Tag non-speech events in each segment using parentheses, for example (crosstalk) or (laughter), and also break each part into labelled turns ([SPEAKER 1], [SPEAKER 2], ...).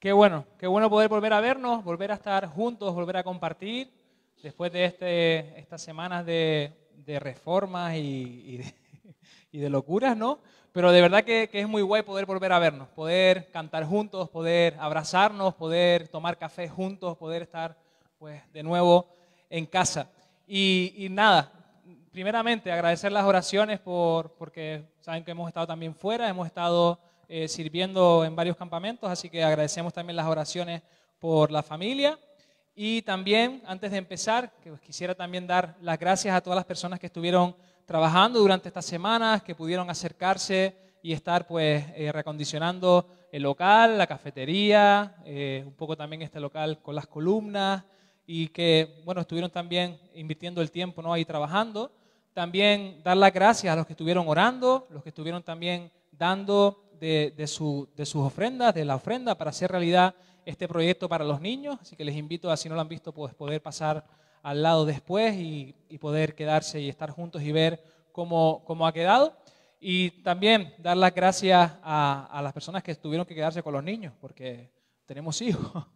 [SPEAKER 1] Qué bueno, qué bueno poder volver a vernos, volver a estar juntos, volver a compartir después de este, estas semanas de, reformas (laughs) y, de, locuras, ¿no? Pero de verdad que, es muy guay poder volver a vernos, poder cantar juntos, poder abrazarnos, poder tomar café juntos, poder estar pues de nuevo en casa. Y, y nada, primeramente agradecer las oraciones por, porque saben que hemos estado también fuera, hemos estado eh, sirviendo en varios campamentos, así que agradecemos también las oraciones por la familia. Y también, antes de empezar, que pues, quisiera también dar las gracias a todas las personas que estuvieron trabajando durante estas semanas, que pudieron acercarse y estar pues eh, recondicionando el local, la cafetería, eh, un poco también este local con las columnas y que, bueno, estuvieron también invirtiendo el tiempo ¿no? ahí trabajando. También dar las gracias a los que estuvieron orando, los que estuvieron también dando de, sus ofrendas, de la ofrenda, para hacer realidad este proyecto para los niños. Así que les invito a, si no lo han visto, pues poder pasar al lado después y, poder quedarse y estar juntos y ver cómo, ha quedado. Y también dar las gracias a, las personas que tuvieron que quedarse con los niños, porque tenemos (laughs) hijos.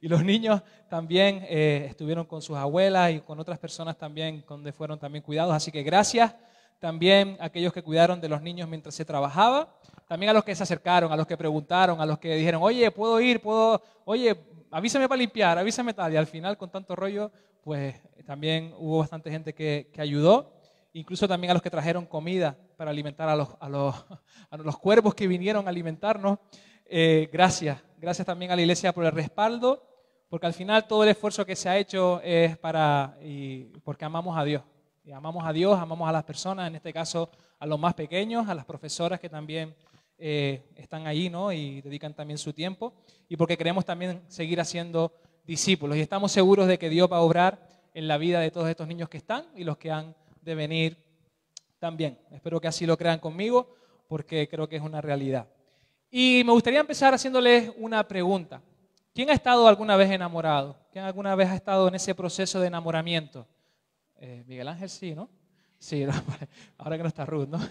[SPEAKER 1] y los niños también eh, estuvieron con sus abuelas y con otras personas también, donde fueron también cuidados. Así que gracias también a aquellos que cuidaron de los niños mientras se trabajaba también a los que se acercaron, a los que preguntaron, a los que dijeron, oye, puedo ir, puedo, oye, avísame para limpiar, avísame tal. Y al final, con tanto rollo, pues también hubo bastante gente que, que ayudó, incluso también a los que trajeron comida para alimentar a los, a los, (laughs) a los cuervos que vinieron a alimentarnos. Eh, gracias, gracias también a la iglesia por el respaldo, porque al final todo el esfuerzo que se ha hecho es para, y porque amamos a Dios. Y amamos a Dios, amamos a las personas, en este caso a los más pequeños, a las profesoras que también eh, están ahí, ¿no? Y dedican también su tiempo. Y porque queremos también seguir haciendo discípulos. Y estamos seguros de que Dios va a obrar en la vida de todos estos niños que están y los que han de venir también. Espero que así lo crean conmigo, porque creo que es una realidad. Y me gustaría empezar haciéndoles una pregunta. ¿Quién ha estado alguna vez enamorado? ¿Quién alguna vez ha estado en ese proceso de enamoramiento? Eh, Miguel Ángel sí, ¿no? Sí, (laughs) ahora que no está Ruth, ¿no? (laughs)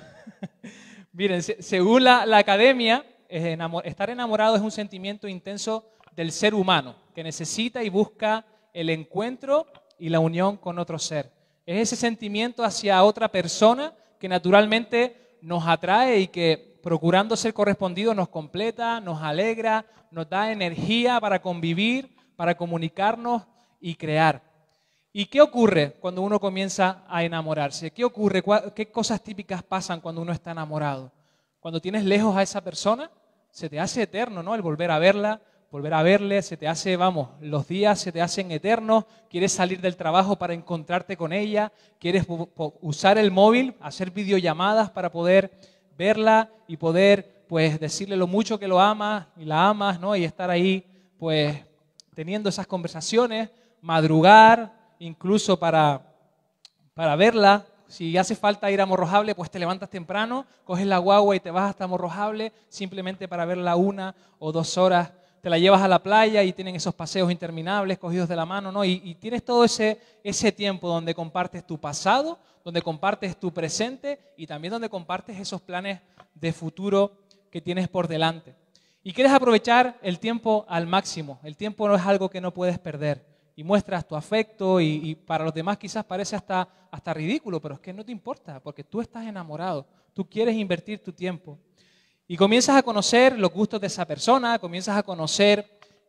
[SPEAKER 1] Miren, según la, la academia, estar enamorado es un sentimiento intenso del ser humano que necesita y busca el encuentro y la unión con otro ser. Es ese sentimiento hacia otra persona que naturalmente nos atrae y que procurando ser correspondido nos completa, nos alegra, nos da energía para convivir, para comunicarnos y crear. ¿Y qué ocurre cuando uno comienza a enamorarse? ¿Qué ocurre? ¿Qué cosas típicas pasan cuando uno está enamorado? Cuando tienes lejos a esa persona, se te hace eterno, ¿no? El volver a verla, volver a verle, se te hace, vamos, los días se te hacen eternos, quieres salir del trabajo para encontrarte con ella, quieres usar el móvil, hacer videollamadas para poder verla y poder, pues, decirle lo mucho que lo amas y la amas, ¿no? Y estar ahí, pues, teniendo esas conversaciones, madrugar, incluso para, verla. Si hace falta ir a Morrojable, pues te levantas temprano, coges la guagua y te vas hasta Morrojable simplemente para verla una o dos horas. Te la llevas a la playa y tienen esos paseos interminables cogidos de la mano, ¿no? Y, tienes todo ese, ese tiempo donde compartes tu pasado, donde compartes tu presente y también donde compartes esos planes de futuro que tienes por delante. Y quieres aprovechar el tiempo al máximo. El tiempo no es algo que no puedes perder y muestras tu afecto y, para los demás quizás parece hasta, hasta ridículo, pero es que no te importa porque tú estás enamorado, tú quieres invertir tu tiempo. Y comienzas a conocer los gustos de esa persona, comienzas a conocer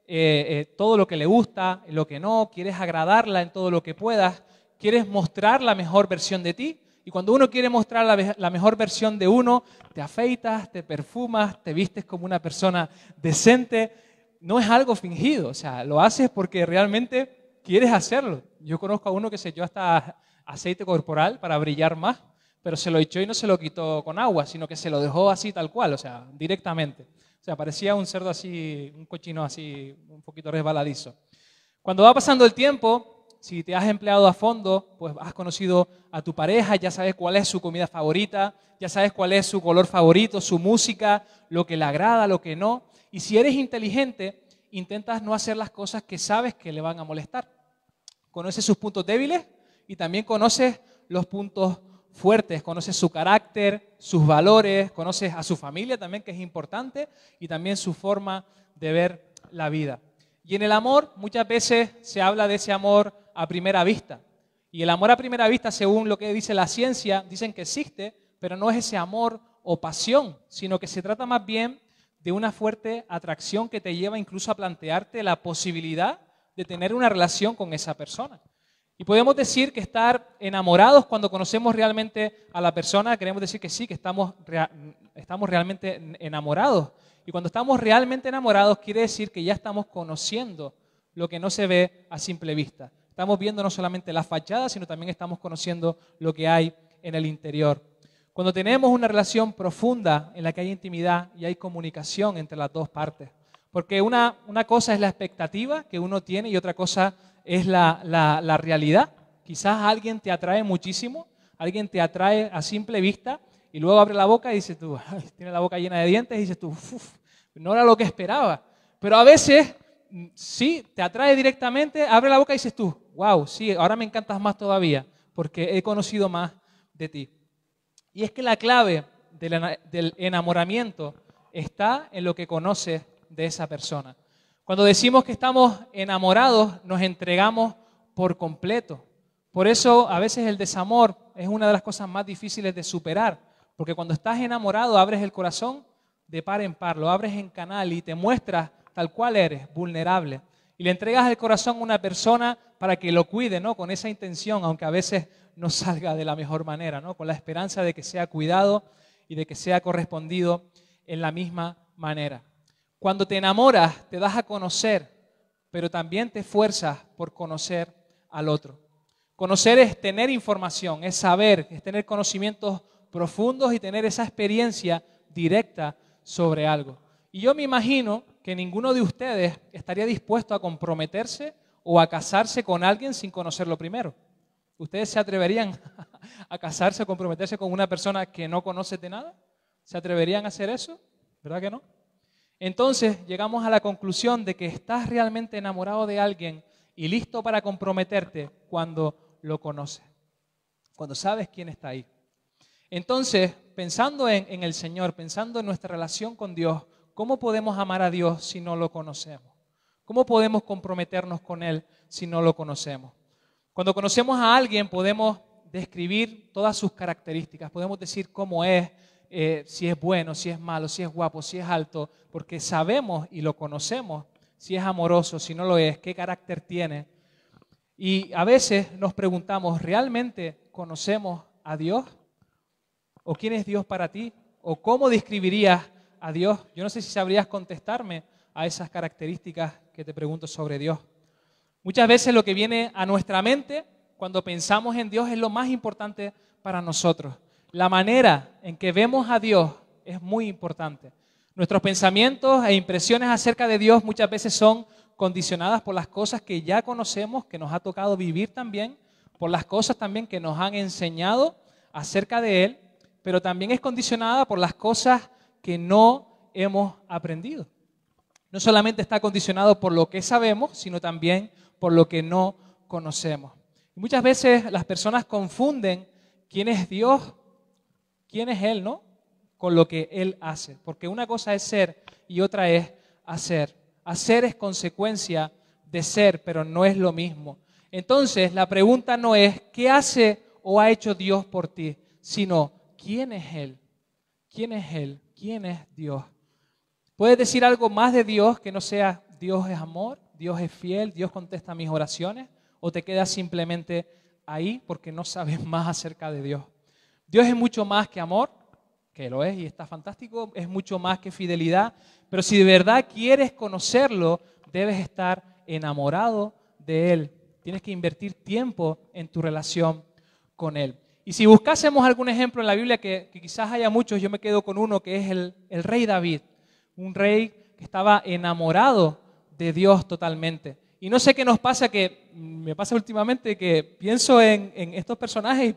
[SPEAKER 1] eh, eh, todo lo que le gusta, lo que no, quieres agradarla en todo lo que puedas, quieres mostrar la mejor versión de ti. Y cuando uno quiere mostrar la, la, mejor versión de uno, te afeitas, te perfumas, te vistes como una persona decente. No es algo fingido, o sea, lo haces porque realmente quieres hacerlo. Yo conozco a uno que se echó hasta aceite corporal para brillar más, pero se lo echó y no se lo quitó con agua, sino que se lo dejó así tal cual, o sea, directamente. O sea, parecía un cerdo así, un cochino así, un poquito resbaladizo. Cuando va pasando el tiempo, si te has empleado a fondo, pues has conocido a tu pareja, ya sabes cuál es su comida favorita, ya sabes cuál es su color favorito, su música, lo que le agrada, lo que no. Y si eres inteligente, intentas no hacer las cosas que sabes que le van a molestar. Conoces sus puntos débiles y también conoces los puntos fuertes, conoces su carácter, sus valores, conoces a su familia también, que es importante, y también su forma de ver la vida. Y en el amor muchas veces se habla de ese amor a primera vista. Y el amor a primera vista, según lo que dice la ciencia, dicen que existe, pero no es ese amor o pasión, sino que se trata más bien de una fuerte atracción que te lleva incluso a plantearte la posibilidad de tener una relación con esa persona. Y podemos decir que estar enamorados cuando conocemos realmente a la persona, queremos decir que sí, que estamos, estamos realmente enamorados. Y cuando estamos realmente enamorados quiere decir que ya estamos conociendo lo que no se ve a simple vista. Estamos viendo no solamente la fachada, sino también estamos conociendo lo que hay en el interior cuando tenemos una relación profunda en la que hay intimidad y hay comunicación entre las dos partes. Porque una, una cosa es la expectativa que uno tiene y otra cosa es la, realidad. Quizás alguien te atrae muchísimo, alguien te atrae a simple vista y luego abre la boca y dices tú, tiene la boca llena de dientes y dices tú, no era lo que esperaba. Pero a veces mm, sí, te atrae directamente, abre la boca y dices tú, wow, sí, ahora me encantas más todavía, porque he conocido más de ti. Y es que la clave del, enamoramiento está en lo que conoces de esa persona. Cuando decimos que estamos enamorados, nos entregamos por completo. Por eso a veces el desamor es una de las cosas más difíciles de superar, porque cuando estás enamorado abres el corazón de par en par, lo abres en canal y te muestras tal cual eres, vulnerable. Y le entregas el corazón a una persona para que lo cuide, ¿no? Con esa intención, aunque a veces no salga de la mejor manera, ¿no? Con la esperanza de que sea cuidado y de que sea correspondido en la misma manera. Cuando te enamoras, te das a conocer, pero también te fuerzas por conocer al otro. Conocer es tener información, es saber, es tener conocimientos profundos y tener esa experiencia directa sobre algo. Y yo me imagino que ninguno de ustedes estaría dispuesto a comprometerse o a casarse con alguien sin conocerlo primero. ¿Ustedes se atreverían (laughs) a casarse, o comprometerse con una persona que no conoce de nada? ¿Se atreverían a hacer eso? ¿Verdad que no? Entonces llegamos a la conclusión de que estás realmente enamorado de alguien y listo para comprometerte cuando lo conoces, cuando sabes quién está ahí. Entonces, pensando en, en, el Señor, pensando en nuestra relación con Dios, ¿cómo podemos amar a Dios si no lo conocemos? ¿Cómo podemos comprometernos con Él si no lo conocemos? Cuando conocemos a alguien podemos describir todas sus características, podemos decir cómo es, eh, si es bueno, si es malo, si es guapo, si es alto, porque sabemos y lo conocemos, si es amoroso, si no lo es, qué carácter tiene. Y a veces nos preguntamos, ¿realmente conocemos a Dios? ¿O quién es Dios para ti? ¿O cómo describirías a Dios? Yo no sé si sabrías contestarme a esas características que te pregunto sobre Dios. Muchas veces lo que viene a nuestra mente cuando pensamos en Dios es lo más importante para nosotros. La manera en que vemos a Dios es muy importante. Nuestros pensamientos e impresiones acerca de Dios muchas veces son condicionadas por las cosas que ya conocemos, que nos ha tocado vivir también, por las cosas también que nos han enseñado acerca de Él, pero también es condicionada por las cosas que no hemos aprendido no solamente está condicionado por lo que sabemos, sino también por lo que no conocemos. Y muchas veces las personas confunden quién es Dios, quién es Él, ¿no? Con lo que Él hace. Porque una cosa es ser y otra es hacer. Hacer es consecuencia de ser, pero no es lo mismo. Entonces, la pregunta no es qué hace o ha hecho Dios por ti, sino quién es Él, quién es Él, quién es Dios. ¿Puedes decir algo más de Dios que no sea Dios es amor, Dios es fiel, Dios contesta mis oraciones? ¿O te quedas simplemente ahí porque no sabes más acerca de Dios? Dios es mucho más que amor, que lo es y está fantástico, es mucho más que fidelidad, pero si de verdad quieres conocerlo, debes estar enamorado de Él. Tienes que invertir tiempo en tu relación con Él. Y si buscásemos algún ejemplo en la Biblia, que, quizás haya muchos, yo me quedo con uno, que es el rey David un rey que estaba enamorado de Dios totalmente. Y no sé qué nos pasa, que me pasa últimamente que pienso en, estos personajes,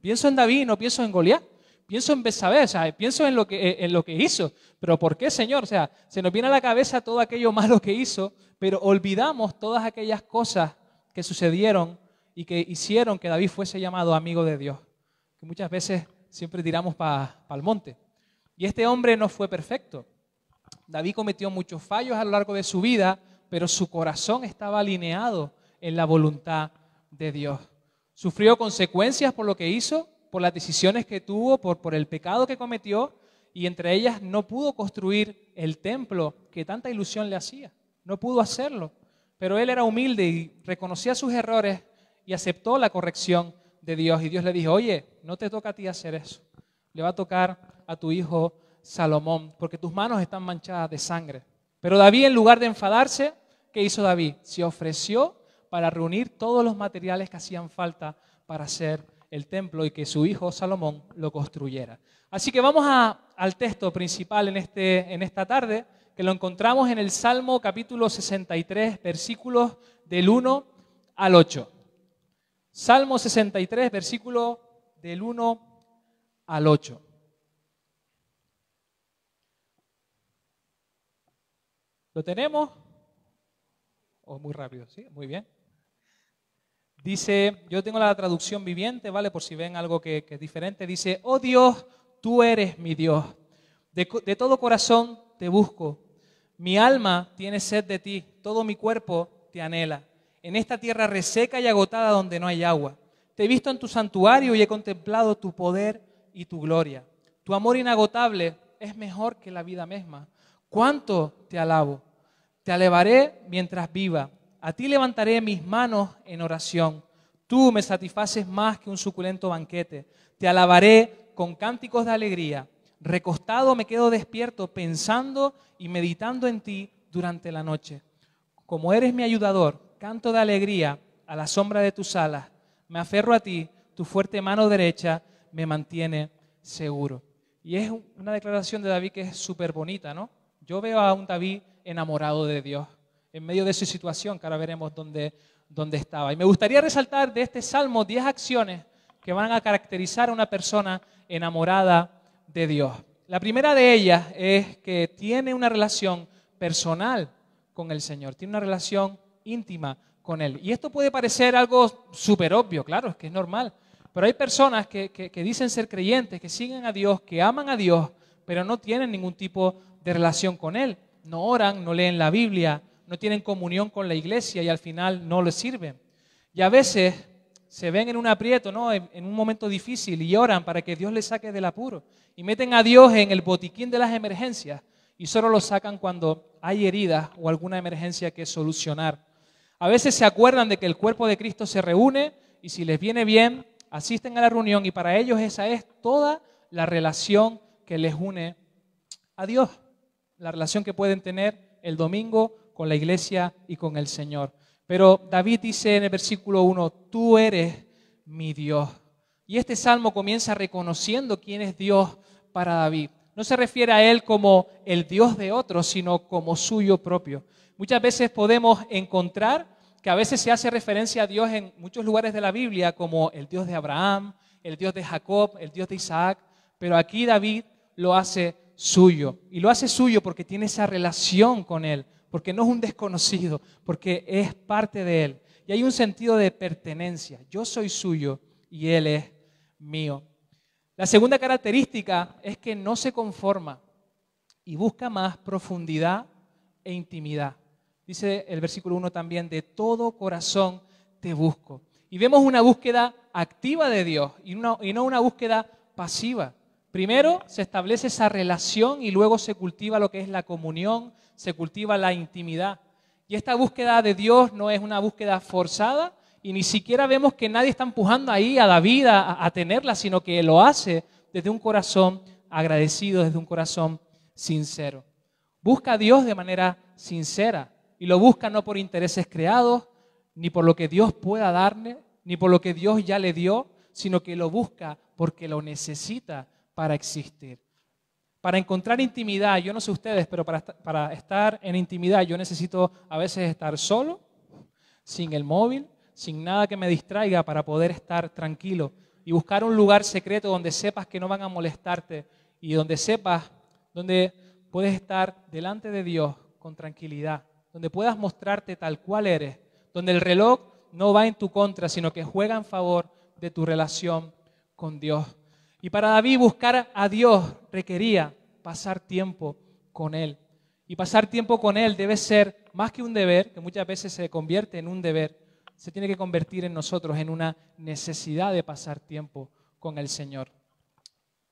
[SPEAKER 1] pienso en David, no pienso en Goliat, pienso en Besabé, o sea, pienso en lo, que, eh, en lo que hizo. Pero ¿por qué, Señor? O sea, se nos viene a la cabeza todo aquello malo que hizo, pero olvidamos todas aquellas cosas que sucedieron y que hicieron que David fuese llamado amigo de Dios, que muchas veces siempre tiramos para pa el monte. Y este hombre no fue perfecto. David cometió muchos fallos a lo largo de su vida, pero su corazón estaba alineado en la voluntad de Dios. Sufrió consecuencias por lo que hizo, por las decisiones que tuvo, por, por el pecado que cometió, y entre ellas no pudo construir el templo que tanta ilusión le hacía. No pudo hacerlo. Pero él era humilde y reconocía sus errores y aceptó la corrección de Dios. Y Dios le dijo, oye, no te toca a ti hacer eso. Le va a tocar a tu hijo Salomón, porque tus manos están manchadas de sangre. Pero David, en lugar de enfadarse, ¿qué hizo David? Se ofreció para reunir todos los materiales que hacían falta para hacer el templo y que su hijo Salomón lo construyera. Así que vamos al texto principal en, este, en esta tarde, que lo encontramos en el Salmo capítulo 63, versículos del 1 al 8. Salmo 63, versículo del 1 al 8. ¿Lo tenemos? ¿O oh, muy rápido? ¿Sí? Muy bien. Dice, yo tengo la traducción viviente, ¿vale? Por si ven algo que, es diferente. Dice, oh Dios, tú eres mi Dios. de, todo corazón te busco. Mi alma tiene sed de ti, todo mi cuerpo te anhela. En esta tierra reseca y agotada donde no hay agua. Te he visto en tu santuario y he contemplado tu poder y tu gloria. Tu amor inagotable es mejor que la vida misma. ¿Cuánto te alabo? Te alabaré mientras viva. A ti levantaré mis manos en oración. Tú me satisfaces más que un suculento banquete. Te alabaré con cánticos de alegría. Recostado me quedo despierto pensando y meditando en ti durante la noche. Como eres mi ayudador, canto de alegría a la sombra de tus alas. Me aferro a ti, tu fuerte mano derecha me mantiene seguro. Y es una declaración de David que es súper bonita, ¿no? Yo veo a un David enamorado de Dios en medio de su situación, que ahora veremos dónde, dónde estaba. Y me gustaría resaltar de este salmo 10 acciones que van a caracterizar a una persona enamorada de Dios. La primera de ellas es que tiene una relación personal con el Señor, tiene una relación íntima con Él. Y esto puede parecer algo súper obvio, claro, es que es normal. Pero hay personas que, dicen ser creyentes, que siguen a Dios, que aman a Dios, pero no tienen ningún tipo de relación con Él no oran, no leen la Biblia, no tienen comunión con la iglesia y al final no les sirven. Y a veces se ven en un aprieto, ¿no? en, en un momento difícil y oran para que Dios les saque del apuro. Y meten a Dios en el botiquín de las emergencias y solo lo sacan cuando hay heridas o alguna emergencia que solucionar. A veces se acuerdan de que el cuerpo de Cristo se reúne y si les viene bien, asisten a la reunión y para ellos esa es toda la relación que les une a Dios la relación que pueden tener el domingo con la iglesia y con el Señor. Pero David dice en el versículo 1, tú eres mi Dios. Y este salmo comienza reconociendo quién es Dios para David. No se refiere a él como el Dios de otros, sino como suyo propio. Muchas veces podemos encontrar que a veces se hace referencia a Dios en muchos lugares de la Biblia como el Dios de Abraham, el Dios de Jacob, el Dios de Isaac, pero aquí David lo hace suyo. Y lo hace suyo porque tiene esa relación con Él, porque no es un desconocido, porque es parte de Él. Y hay un sentido de pertenencia. Yo soy suyo y Él es mío. La segunda característica es que no se conforma y busca más profundidad e intimidad. Dice el versículo 1 también, de todo corazón te busco. Y vemos una búsqueda activa de Dios y, y no una búsqueda pasiva. Primero se establece esa relación y luego se cultiva lo que es la comunión, se cultiva la intimidad. Y esta búsqueda de Dios no es una búsqueda forzada y ni siquiera vemos que nadie está empujando ahí a David a, a tenerla, sino que lo hace desde un corazón agradecido, desde un corazón sincero. Busca a Dios de manera sincera y lo busca no por intereses creados, ni por lo que Dios pueda darle, ni por lo que Dios ya le dio, sino que lo busca porque lo necesita para existir. Para encontrar intimidad, yo no sé ustedes, pero para, estar en intimidad yo necesito a veces estar solo, sin el móvil, sin nada que me distraiga para poder estar tranquilo y buscar un lugar secreto donde sepas que no van a molestarte y donde sepas, donde puedes estar delante de Dios con tranquilidad, donde puedas mostrarte tal cual eres, donde el reloj no va en tu contra, sino que juega en favor de tu relación con Dios. Y para David buscar a Dios requería pasar tiempo con Él. Y pasar tiempo con Él debe ser más que un deber, que muchas veces se convierte en un deber, se tiene que convertir en nosotros en una necesidad de pasar tiempo con el Señor.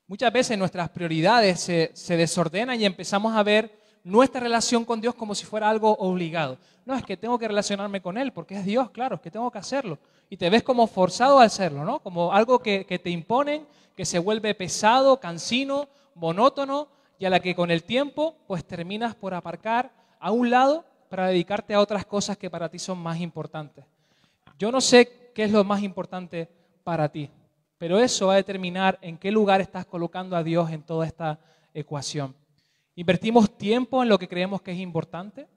[SPEAKER 1] Muchas veces nuestras prioridades se, desordenan y empezamos a ver nuestra relación con Dios como si fuera algo obligado. No, es que tengo que relacionarme con Él, porque es Dios, claro, es que tengo que hacerlo. Y te ves como forzado a hacerlo, ¿no? Como algo que, que te imponen, que se vuelve pesado, cansino, monótono, y a la que con el tiempo, pues terminas por aparcar a un lado para dedicarte a otras cosas que para ti son más importantes. Yo no sé qué es lo más importante para ti, pero eso va a determinar en qué lugar estás colocando a Dios en toda esta ecuación. Invertimos tiempo en lo que creemos que es importante.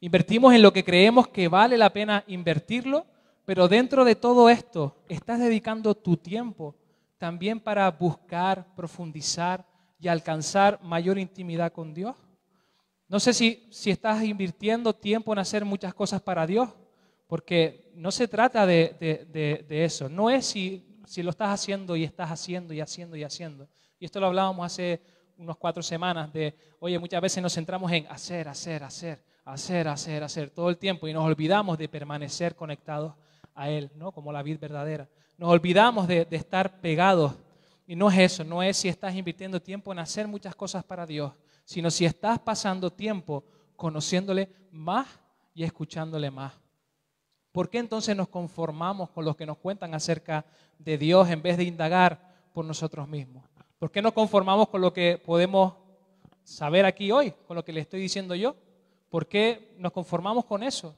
[SPEAKER 1] Invertimos en lo que creemos que vale la pena invertirlo. Pero dentro de todo esto, estás dedicando tu tiempo también para buscar, profundizar y alcanzar mayor intimidad con Dios. No sé si, si estás invirtiendo tiempo en hacer muchas cosas para Dios, porque no se trata de, de, eso. No es si, si lo estás haciendo y estás haciendo y haciendo y haciendo. Y esto lo hablábamos hace ...unos cuatro semanas de, oye, muchas veces nos centramos en hacer, hacer, hacer, hacer, hacer, hacer todo el tiempo y nos olvidamos de permanecer conectados a Él, ¿no? Como la vid verdadera. Nos olvidamos de, de estar pegados. Y no es eso, no es si estás invirtiendo tiempo en hacer muchas cosas para Dios, sino si estás pasando tiempo conociéndole más y escuchándole más. ¿Por qué entonces nos conformamos con los que nos cuentan acerca de Dios en vez de indagar por nosotros mismos? ¿Por qué nos conformamos con lo que podemos saber aquí hoy, con lo que le estoy diciendo yo? ¿Por qué nos conformamos con eso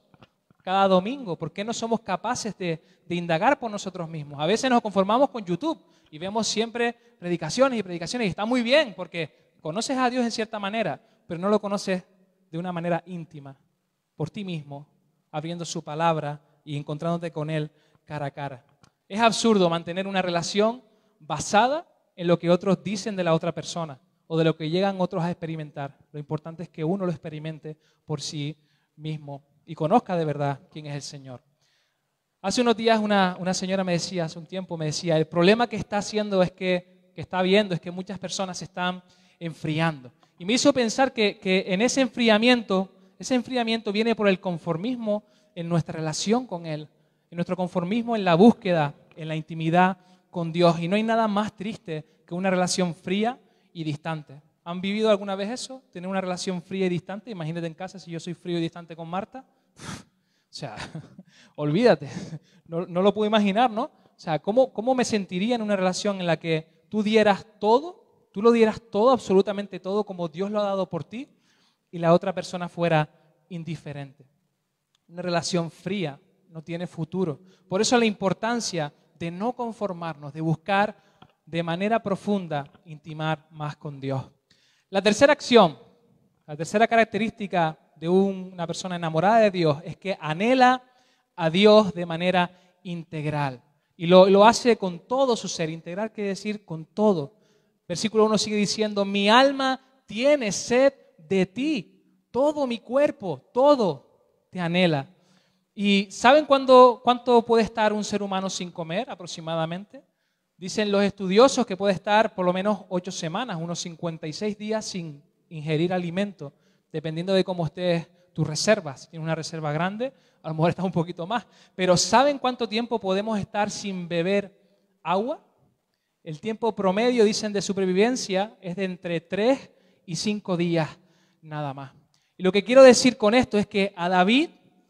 [SPEAKER 1] cada domingo? ¿Por qué no somos capaces de, indagar por nosotros mismos? A veces nos conformamos con YouTube y vemos siempre predicaciones y predicaciones y está muy bien porque conoces a Dios en cierta manera, pero no lo conoces de una manera íntima, por ti mismo, abriendo su palabra y encontrándote con Él cara a cara. Es absurdo mantener una relación basada en lo que otros dicen de la otra persona o de lo que llegan otros a experimentar. Lo importante es que uno lo experimente por sí mismo y conozca de verdad quién es el Señor. Hace unos días una, señora me decía, hace un tiempo me decía, el problema que está haciendo es que, que está viendo es que muchas personas se están enfriando. Y me hizo pensar que, que, en ese enfriamiento, ese enfriamiento viene por el conformismo en nuestra relación con Él, en nuestro conformismo en la búsqueda, en la intimidad con Dios. Y no hay nada más triste que una relación fría y distante. ¿Han vivido alguna vez eso? Tener una relación fría y distante. Imagínate en casa si yo soy frío y distante con Marta. (laughs) O sea, (laughs) olvídate, (laughs) no, lo puedo imaginar, ¿no? O sea, ¿cómo, ¿cómo me sentiría en una relación en la que tú dieras todo, tú lo dieras todo, absolutamente todo, como Dios lo ha dado por ti, y la otra persona fuera indiferente? Una relación fría no tiene futuro. Por eso la importancia de no conformarnos, de buscar de manera profunda intimar más con Dios. La tercera acción, la tercera característica de una persona enamorada de Dios es que anhela a Dios de manera integral. Y lo, lo hace con todo su ser. Integral quiere decir con todo. Versículo 1 sigue diciendo, mi alma tiene sed de ti. Todo mi cuerpo, todo te anhela ¿Y saben cuánto puede estar un ser humano sin comer aproximadamente? Dicen los estudiosos que puede estar por lo menos ocho semanas, unos 56 días sin ingerir alimento, dependiendo de cómo estés tus reservas. Si tienes una reserva grande, a lo mejor estás un poquito más. Pero ¿saben cuánto tiempo podemos estar sin beber agua? El tiempo promedio, dicen, de supervivencia es de entre 3 y 5 días nada más. Y lo que quiero decir con esto es que a David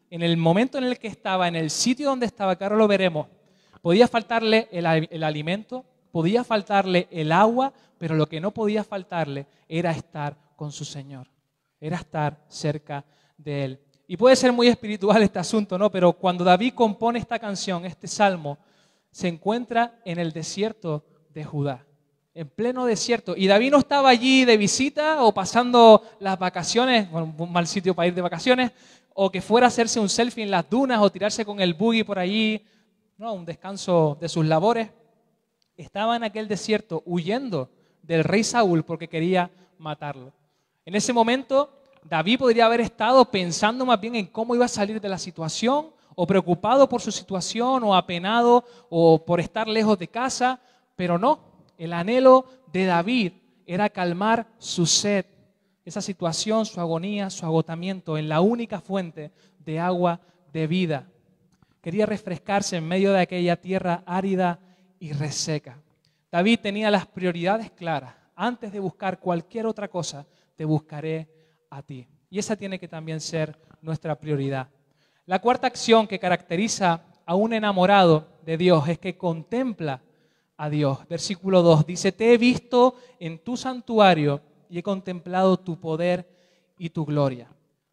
[SPEAKER 1] en el momento en el que estaba, en el sitio donde estaba, que lo veremos, podía faltarle el, alimento, podía faltarle el agua, pero lo que no podía faltarle era estar con su Señor, era estar cerca de Él. Y puede ser muy espiritual este asunto, ¿no? Pero cuando David compone esta canción, este salmo, se encuentra en el desierto de Judá, en pleno desierto. Y David no estaba allí de visita o pasando las vacaciones, bueno, un mal sitio para ir de vacaciones, o que fuera a hacerse un selfie en las dunas o tirarse con el buggy por allí, no, un descanso de sus labores, estaba en aquel desierto huyendo del rey Saúl porque quería matarlo. En ese momento, David podría haber estado pensando más bien en cómo iba a salir de la situación, o preocupado por su situación, o apenado, o por estar lejos de casa, pero no, el anhelo de David era calmar su sed esa situación, su agonía, su agotamiento en la única fuente de agua de vida. Quería refrescarse en medio de aquella tierra árida y reseca. David tenía las prioridades claras. Antes de buscar cualquier otra cosa, te buscaré a ti. Y esa tiene que también ser nuestra prioridad. La cuarta acción que caracteriza a un enamorado de Dios es que contempla a Dios. Versículo 2 dice, te he visto en tu santuario y he contemplado tu poder y tu gloria.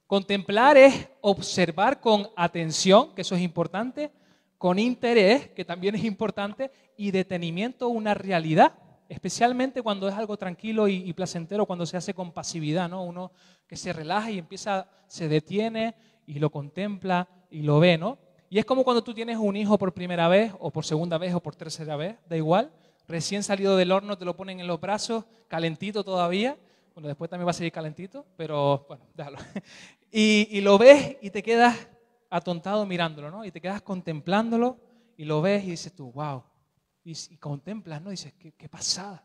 [SPEAKER 1] Contemplar es observar con atención, que eso es importante, con interés, que también es importante, y detenimiento una realidad, especialmente cuando es algo tranquilo y, placentero, cuando se hace con pasividad, ¿no? Uno que se relaja y empieza, se detiene y lo contempla y lo ve, ¿no? Y es como cuando tú tienes un hijo por primera vez, o por segunda vez, o por tercera vez, da igual, recién salido del horno, te lo ponen en los brazos, calentito todavía. Bueno, después también va a seguir calentito, pero bueno, déjalo. (laughs) Y, lo ves y te quedas atontado mirándolo, ¿no? Y te quedas contemplándolo y lo ves y dices tú, wow. Y, contemplas, ¿no? dices, qué, pasada.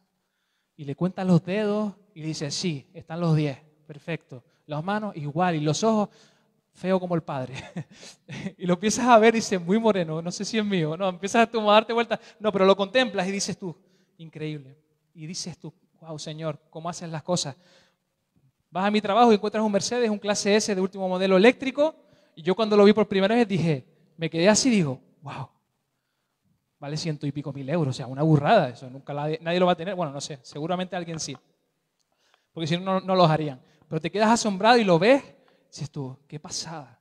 [SPEAKER 1] Y le cuentas los dedos y dices, sí, están los 10, perfecto. Las manos igual y los ojos, feo como el padre. (laughs) y lo empiezas a ver y dices, muy moreno, no sé si es mío. No, empiezas a, darte vuelta. No, pero lo contemplas y dices tú, increíble. Y dices tú, wow, Señor, ¿cómo haces las cosas? Vas a mi trabajo y encuentras un Mercedes, un clase S de último modelo eléctrico. Y yo cuando lo vi por primera vez dije, me quedé así y digo, wow, vale ciento y pico mil euros. O sea, una burrada eso. Nunca nadie lo va a tener. Bueno, no sé, seguramente alguien sí. Porque si no, no los harían. Pero te quedas asombrado y lo ves dices tú, qué pasada.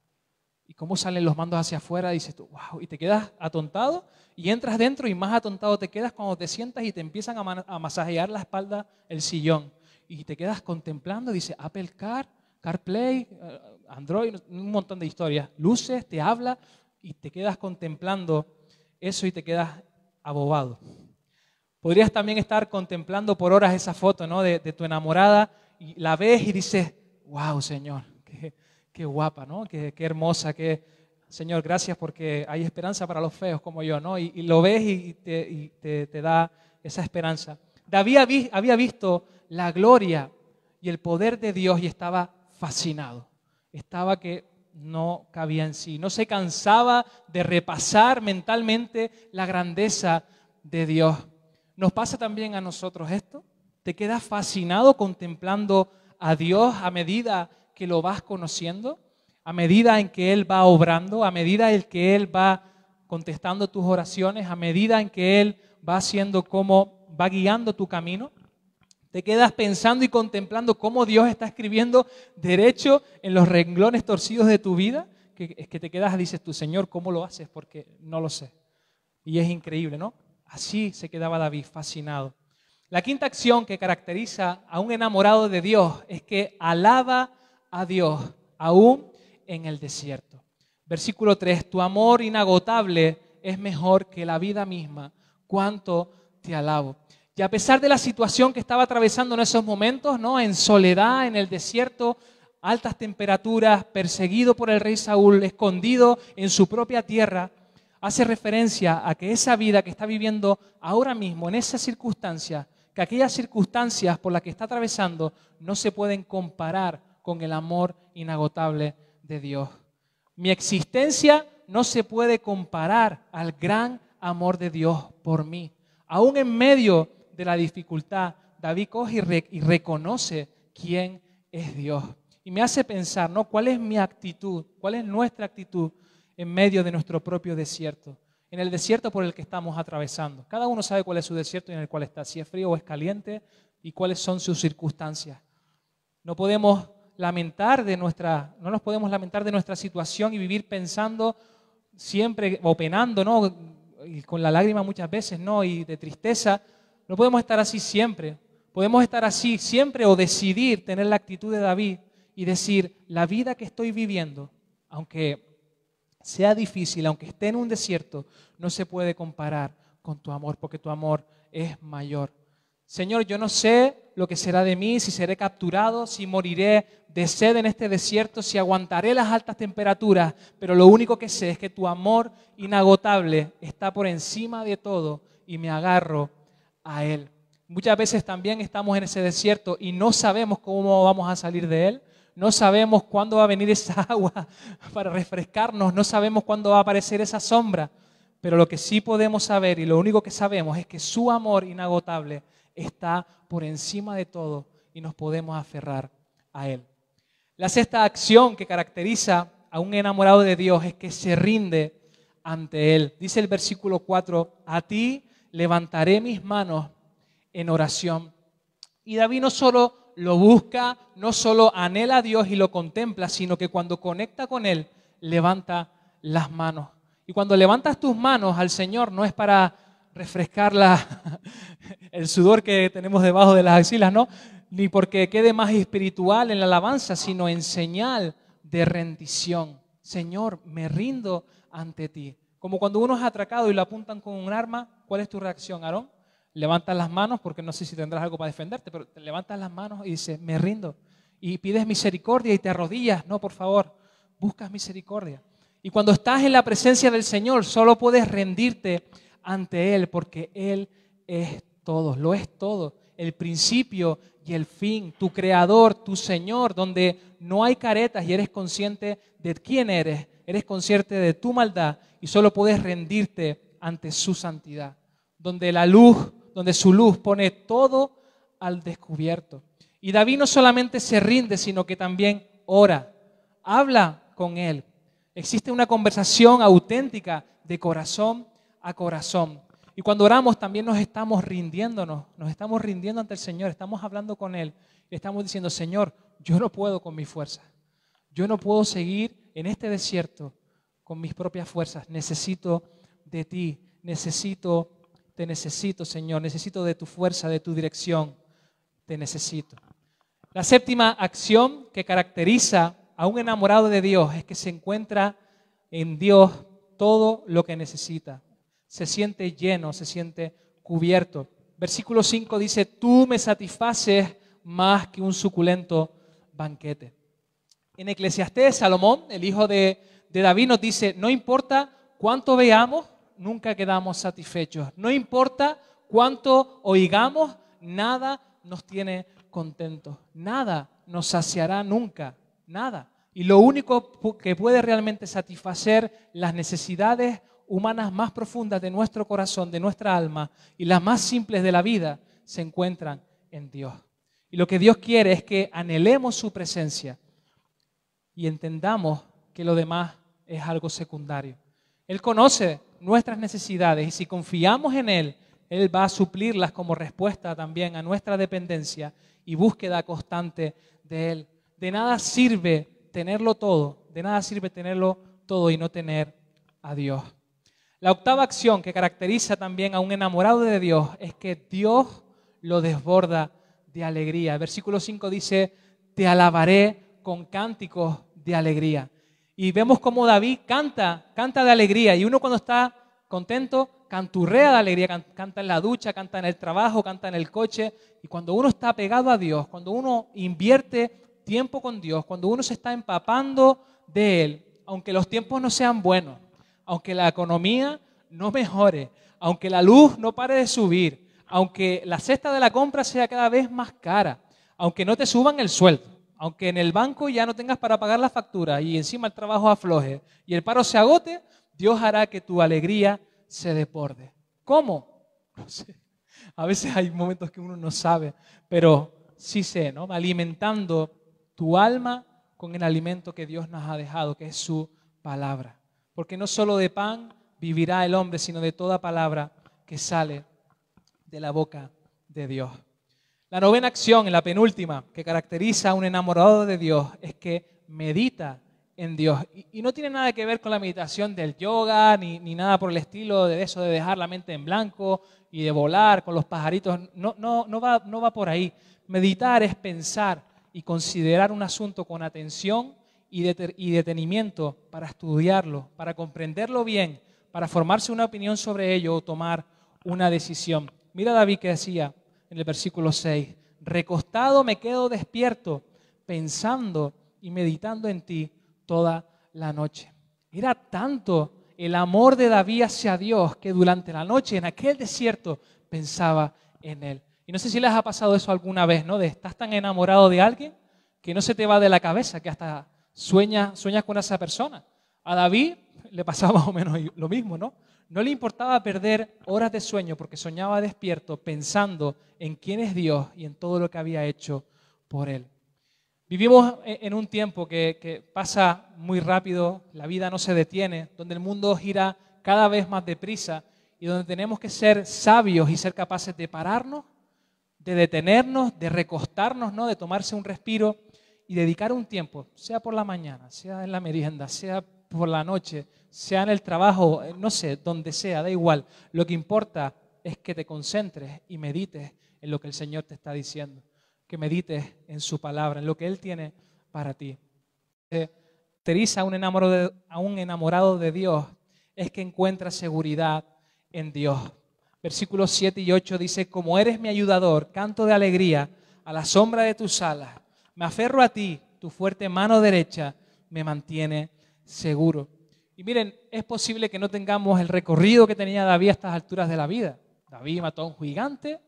[SPEAKER 1] Y cómo salen los mandos hacia afuera, dices tú, wow, y te quedas atontado y entras dentro y más atontado te quedas cuando te sientas y te empiezan a, masajear la espalda el sillón. Y te quedas contemplando, dice Apple Car, CarPlay, eh, Android, un montón de historias, luces, te habla y te quedas contemplando eso y te quedas abobado. Podrías también estar contemplando por horas esa foto de, de tu enamorada y la ves y dices, wow, Señor, qué, guapa, ¿no? Qué, hermosa, qué... Señor, gracias porque hay esperanza para los feos como yo, ¿no? Y, lo ves y, te, te, da esa esperanza. David había visto la gloria y el poder de Dios y estaba fascinado. Estaba que no cabía en sí. No se cansaba de repasar mentalmente la grandeza de Dios. ¿Nos pasa también a nosotros esto? ¿Te quedas fascinado contemplando a Dios a medida que lo vas conociendo, a medida en que Él va obrando, a medida en que Él va contestando tus oraciones, a medida en que Él va haciendo como, va guiando tu camino, te quedas pensando y contemplando cómo Dios está escribiendo derecho en los renglones torcidos de tu vida, que, es que te quedas dices, tu Señor, ¿cómo lo haces? Porque no lo sé. Y es increíble, ¿no? Así se quedaba David, fascinado. La quinta acción que caracteriza a un enamorado de Dios es que alaba a Dios, aún en el desierto. Versículo 3, tu amor inagotable es mejor que la vida misma. Cuánto te alabo. Y a pesar de la situación que estaba atravesando en esos momentos, ¿no? En soledad, en el desierto, altas temperaturas, perseguido por el rey Saúl, escondido en su propia tierra, hace referencia a que esa vida que está viviendo ahora mismo, en esas circunstancias, que aquellas circunstancias por las que está atravesando no se pueden comparar con el amor inagotable de Dios. Mi existencia no se puede comparar al gran amor de Dios por mí. Aún en medio de la dificultad, David coge y, reconoce quién es Dios. Y me hace pensar, ¿no? ¿Cuál es mi actitud? ¿Cuál es nuestra actitud en medio de nuestro propio desierto? En el desierto por el que estamos atravesando. Cada uno sabe cuál es su desierto y en el cual está, si es frío o es caliente y cuáles son sus circunstancias. No podemos lamentar de nuestra, no nos podemos lamentar de nuestra situación y vivir pensando siempre o penando, ¿no? con la lágrima muchas veces, ¿no? Y de tristeza. No podemos estar así siempre. Podemos estar así siempre o decidir tener la actitud de David y decir, la vida que estoy viviendo, aunque sea difícil, aunque esté en un desierto, no se puede comparar con tu amor, porque tu amor es mayor. Señor, yo no sé lo que será de mí, si seré capturado, si moriré de sed en este desierto, si aguantaré las altas temperaturas, pero lo único que sé es que tu amor inagotable está por encima de todo y me agarro a él. Muchas veces también estamos en ese desierto y no sabemos cómo vamos a salir de él. No sabemos cuándo va a venir esa (laughs) agua para refrescarnos, no sabemos cuándo va a aparecer esa sombra, pero lo que sí podemos saber y lo único que sabemos es que su amor inagotable está por encima de todo y nos podemos aferrar a Él. La sexta acción que caracteriza a un enamorado de Dios es que se rinde ante Él. Dice el versículo 4, a ti levantaré mis manos en oración. Y David no solo lo busca, no solo anhela a Dios y lo contempla, sino que cuando conecta con Él, levanta las manos. Y cuando levantas tus manos al Señor no es para refrescar (laughs) el sudor que tenemos debajo de las axilas, ¿no? Ni porque quede más espiritual en la alabanza, sino en señal de rendición. Señor, me rindo ante ti. Como cuando uno es atracado y lo apuntan con un arma, ¿cuál es tu reacción, Aarón? Levantas las manos, porque no sé si tendrás algo para defenderte, pero te levantas las manos y dices, me rindo. Y pides misericordia y te arrodillas, no, por favor, buscas misericordia. Y cuando estás en la presencia del Señor, solo puedes rendirte ante Él, porque Él es todo, lo es todo, el principio y el fin, tu creador, tu Señor, donde no hay caretas y eres consciente de quién eres, eres consciente de tu maldad y solo puedes rendirte ante su santidad, donde la luz, donde su luz pone todo al descubierto. Y David no solamente se rinde, sino que también ora, habla con él. Existe una conversación auténtica de corazón corazón. Y cuando oramos también nos estamos rindiéndonos, nos estamos rindiendo ante el Señor, estamos hablando con Él estamos diciendo, Señor, yo no puedo con mi fuerza, yo no puedo seguir en este desierto con mis propias fuerzas, necesito de ti, necesito, te necesito, Señor, necesito de tu fuerza, de tu dirección, te necesito. La séptima acción que caracteriza a un enamorado de Dios es que se encuentra en Dios todo lo que necesita se siente lleno, se siente cubierto. Versículo 5 dice, tú me satisfaces más que un suculento banquete. En Eclesiastés, Salomón, el hijo de, de David, nos dice, no importa cuánto veamos, nunca quedamos satisfechos. No importa cuánto oigamos, nada nos tiene contentos. Nada nos saciará nunca, nada. Y lo único que puede realmente satisfacer las necesidades humanas más profundas de nuestro corazón, de nuestra alma y las más simples de la vida se encuentran en Dios. Y lo que Dios quiere es que anhelemos su presencia y entendamos que lo demás es algo secundario. Él conoce nuestras necesidades y si confiamos en Él, Él va a suplirlas como respuesta también a nuestra dependencia y búsqueda constante de Él. De nada sirve tenerlo todo, de nada sirve tenerlo todo y no tener a Dios. La octava acción que caracteriza también a un enamorado de Dios es que Dios lo desborda de alegría. Versículo 5 dice, te alabaré con cánticos de alegría. Y vemos cómo David canta, canta de alegría. Y uno cuando está contento, canturrea de alegría, canta en la ducha, canta en el trabajo, canta en el coche. Y cuando uno está pegado a Dios, cuando uno invierte tiempo con Dios, cuando uno se está empapando de Él, aunque los tiempos no sean buenos, aunque la economía no mejore, aunque la luz no pare de subir, aunque la cesta de la compra sea cada vez más cara, aunque no te suban el sueldo, aunque en el banco ya no tengas para pagar la factura y encima el trabajo afloje y el paro se agote, Dios hará que tu alegría se desborde. ¿Cómo? No sé. A veces hay momentos que uno no sabe, pero sí sé, ¿no? Alimentando tu alma con el alimento que Dios nos ha dejado, que es su palabra porque no solo de pan vivirá el hombre, sino de toda palabra que sale de la boca de Dios. La novena acción, la penúltima, que caracteriza a un enamorado de Dios es que medita en Dios. Y, no tiene nada que ver con la meditación del yoga, ni, nada por el estilo de eso de dejar la mente en blanco y de volar con los pajaritos. No, no, no, va, no va por ahí. Meditar es pensar y considerar un asunto con atención y, detenimiento para estudiarlo, para comprenderlo bien, para formarse una opinión sobre ello o tomar una decisión. Mira David que decía en el versículo 6, recostado me quedo despierto, pensando y meditando en ti toda la noche. Era tanto el amor de David hacia Dios que durante la noche en aquel desierto pensaba en él. Y no sé si les ha pasado eso alguna vez, ¿no? De estás tan enamorado de alguien que no se te va de la cabeza, que hasta Sueñas, sueñas con esa persona. A David le pasaba (laughs) más o menos lo mismo, ¿no? No le importaba perder horas de sueño porque soñaba despierto pensando en quién es Dios y en todo lo que había hecho por él. Vivimos e-, en un tiempo que, que pasa muy rápido, la vida no se detiene, donde el mundo gira cada vez más deprisa y donde tenemos que ser sabios y ser capaces de pararnos, de detenernos, de recostarnos, ¿no? de tomarse un respiro y dedicar un tiempo, sea por la mañana, sea en la merienda, sea por la noche, sea en el trabajo, eh, no sé, donde sea, da igual. Lo que importa es que te concentres y medites en lo que el Señor te está diciendo, que medites en su palabra, en lo que Él tiene para ti. Eh, Teresa, un, enamorado de, a un enamorado de Dios es que encuentra seguridad en Dios. Versículos 7 y 8 dice, como eres mi ayudador, canto de alegría a la sombra de tus alas me aferro a ti, tu fuerte mano derecha me mantiene seguro. Y miren, es posible que no tengamos el recorrido que tenía David a estas alturas de la vida. David mató a un gigante,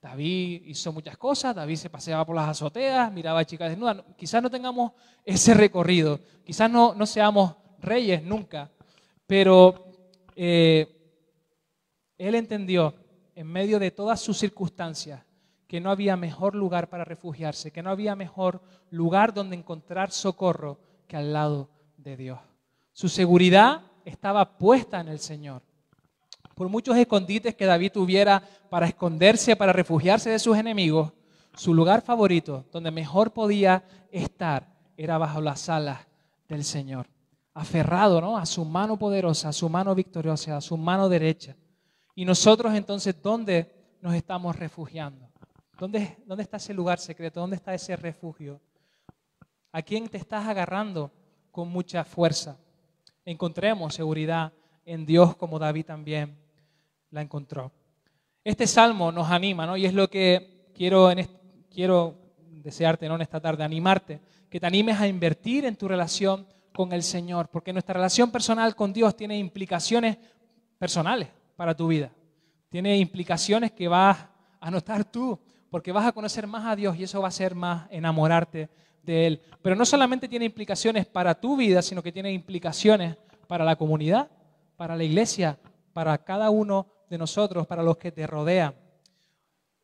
[SPEAKER 1] David hizo muchas cosas, David se paseaba por las azoteas, miraba a chicas desnudas. Quizás no tengamos ese recorrido, quizás no, seamos reyes nunca, pero eh, él entendió en medio de todas sus circunstancias que no había mejor lugar para refugiarse, que no había mejor lugar donde encontrar socorro que al lado de Dios. Su seguridad estaba puesta en el Señor. Por muchos escondites que David tuviera para esconderse, para refugiarse de sus enemigos, su lugar favorito, donde mejor podía estar, era bajo las alas del Señor. Aferrado ¿no? a su mano poderosa, a su mano victoriosa, a su mano derecha. ¿Y nosotros entonces dónde nos estamos refugiando? ¿Dónde, está ese lugar secreto? ¿Dónde está ese refugio? ¿A quién te estás agarrando con mucha fuerza? Encontremos seguridad en Dios como David también la encontró. Este salmo nos anima, ¿no? Y es lo que quiero, quiero desearte, ¿no? En esta tarde, animarte, que te animes a invertir en tu relación con el Señor, porque nuestra relación personal con Dios tiene implicaciones personales para tu vida, tiene implicaciones que vas a notar tú porque vas a conocer más a Dios y eso va a ser más enamorarte de Él. Pero no solamente tiene implicaciones para tu vida, sino que tiene implicaciones para la comunidad, para la iglesia, para cada uno de nosotros, para los que te rodean.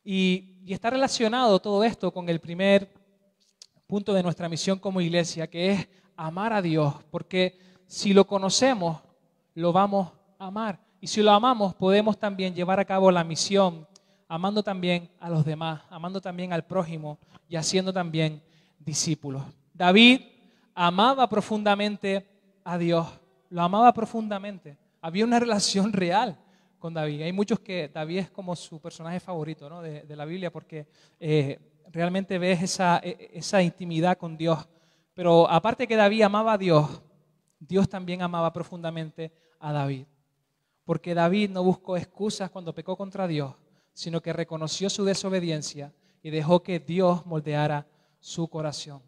[SPEAKER 1] Y, y está relacionado todo esto con el primer punto de nuestra misión como iglesia, que es amar a Dios, porque si lo conocemos, lo vamos a amar. Y si lo amamos, podemos también llevar a cabo la misión amando también a los demás, amando también al prójimo y haciendo también discípulos. David amaba profundamente a Dios, lo amaba profundamente. Había una relación (laughs) real con David. Hay muchos que David es como su personaje favorito de, la Biblia porque eh, realmente ves esa, e, esa intimidad con Dios. Pero aparte que David amaba a Dios, Dios también amaba profundamente a David. Porque David no buscó excusas cuando pecó contra Dios sino que reconoció su desobediencia y dejó que Dios moldeara su corazón.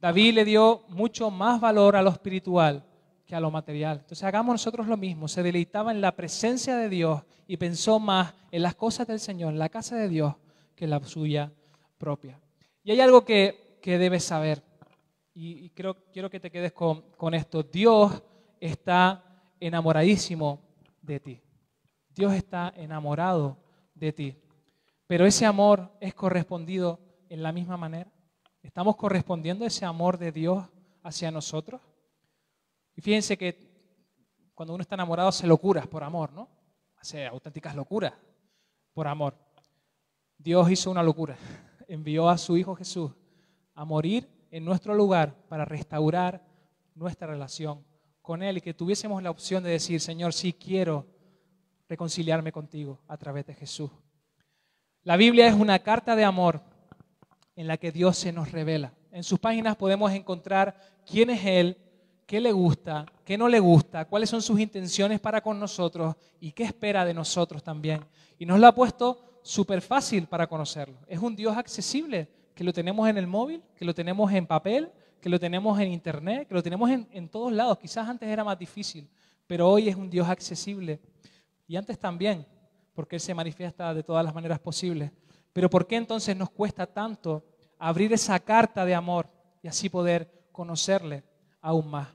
[SPEAKER 1] David le dio mucho más valor a lo espiritual que a lo material. Entonces hagamos nosotros lo mismo. Se deleitaba en la presencia de Dios y pensó más en las cosas del Señor, en la casa de Dios, que en la suya propia. Y hay algo que, que debes saber, y, creo, quiero que te quedes con, con esto. Dios está enamoradísimo de ti. Dios está enamorado de ti. Pero ese amor es correspondido en la misma manera. ¿Estamos correspondiendo ese amor de Dios hacia nosotros? Y fíjense que cuando uno está enamorado hace locuras por amor, ¿no? Hace auténticas locuras por amor. Dios hizo una locura. (laughs) Envió a su Hijo Jesús a morir en nuestro lugar para restaurar nuestra relación con Él y que tuviésemos la opción de decir, Señor, sí quiero reconciliarme contigo a través de Jesús. La Biblia es una carta de amor en la que Dios se nos revela. En sus páginas podemos encontrar quién es Él, qué le gusta, qué no le gusta, cuáles son sus intenciones para con nosotros y qué espera de nosotros también. Y nos lo ha puesto súper fácil para conocerlo. Es un Dios accesible, que lo tenemos en el móvil, que lo tenemos en papel, que lo tenemos en internet, que lo tenemos en, en todos lados. Quizás antes era más difícil, pero hoy es un Dios accesible y antes también, porque Él se manifiesta de todas las maneras posibles. Pero ¿por qué entonces nos cuesta tanto abrir esa carta de amor y así poder conocerle aún más?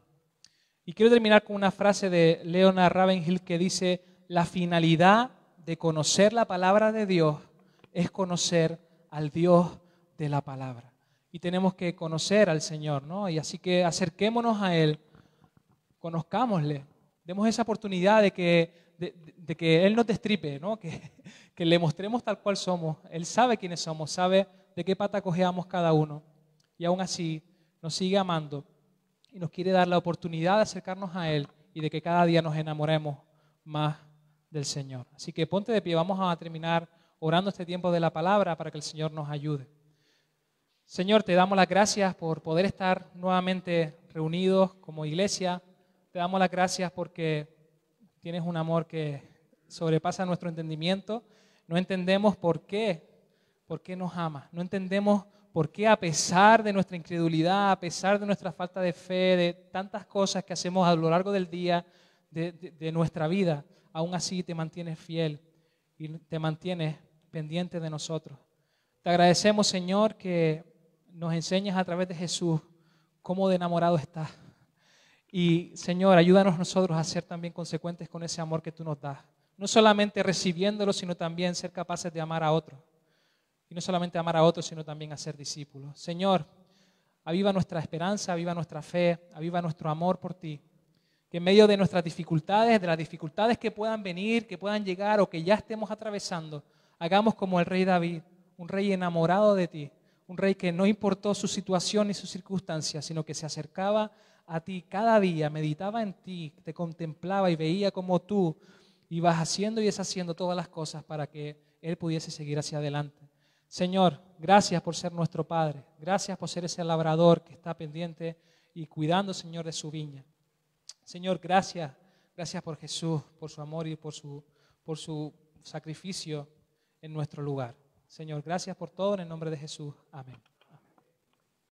[SPEAKER 1] Y quiero terminar con una frase de Leona Ravenhill que dice, la finalidad de conocer la palabra de Dios es conocer al Dios de la palabra. Y tenemos que conocer al Señor, ¿no? Y así que acerquémonos a Él, conozcámosle, demos esa oportunidad de que de, que Él nos destripe, ¿no? (laughs) Que, que le mostremos tal cual somos. Él sabe quiénes somos, sabe de qué pata cojeamos cada uno. Y aún así nos sigue amando y nos quiere dar la oportunidad de acercarnos a Él y de que cada día nos enamoremos más del Señor. Así que ponte de pie, vamos a terminar orando este tiempo de la palabra para que el Señor nos ayude. Señor, te damos las gracias por poder estar nuevamente reunidos como iglesia. Te damos las gracias porque Tienes un amor que sobrepasa nuestro entendimiento. No entendemos por qué, por qué nos amas. No entendemos por qué a pesar de nuestra incredulidad, a pesar de nuestra falta de fe, de tantas cosas que hacemos a lo largo del día, de, nuestra vida, aún así te mantienes fiel y te mantienes pendiente de nosotros. Te agradecemos, Señor, que nos enseñes a través de Jesús cómo de enamorado estás y Señor, ayúdanos nosotros a ser también consecuentes con ese amor que tú nos das. No solamente recibiéndolo, sino también ser capaces de amar a otros. Y no solamente amar a otros, sino también a ser discípulos. Señor, aviva nuestra esperanza, aviva nuestra fe, aviva nuestro amor por ti. Que en medio de nuestras dificultades, de las dificultades que puedan venir, que puedan llegar o que ya estemos atravesando, hagamos como el rey David, un rey enamorado de ti, un rey que no importó su situación ni sus circunstancias, sino que se acercaba a a ti cada día, meditaba en ti, te contemplaba y veía como tú ibas haciendo y deshaciendo todas las cosas para que Él pudiese seguir hacia adelante. Señor, gracias por ser nuestro Padre, gracias por ser ese labrador que está pendiente y cuidando, Señor, de su viña. Señor, gracias, gracias por Jesús, por su amor y por su, por su sacrificio en nuestro lugar. Señor, gracias por todo en el nombre de Jesús. Amén.